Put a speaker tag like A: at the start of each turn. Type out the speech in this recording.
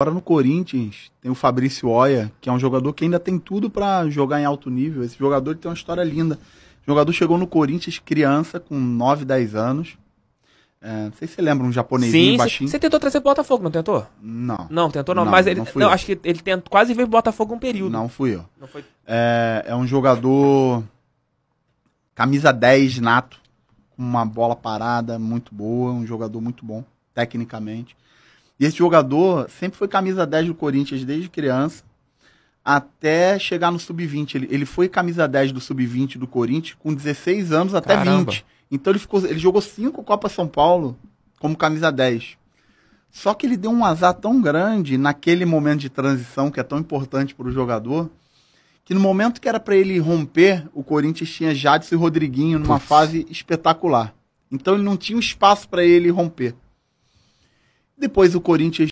A: Agora no Corinthians tem o Fabrício Oia, que é um jogador que ainda tem tudo para jogar em alto nível. Esse jogador tem uma história linda. O jogador chegou no Corinthians criança, com 9, 10 anos. É, não sei se você lembra, um japonês Sim, baixinho. Você tentou trazer pro Botafogo, não tentou? Não. Não, tentou não, não mas ele. Não, não acho
B: que ele tentou, quase veio pro Botafogo um período. Não fui eu. Não foi...
A: é, é um jogador. Camisa 10 nato, com uma bola parada muito boa, um jogador muito bom, tecnicamente. E esse jogador sempre foi camisa 10 do Corinthians desde criança até chegar no sub-20. Ele, ele foi camisa 10 do sub-20 do Corinthians com 16 anos até Caramba. 20. Então ele ficou, ele jogou cinco Copa São Paulo como camisa 10. Só que ele deu um azar tão grande naquele momento de transição que é tão importante para o jogador, que no momento que era para ele romper, o Corinthians tinha Jadson e Rodriguinho numa Puts. fase espetacular. Então ele não tinha espaço para ele romper. Depois o Corinthians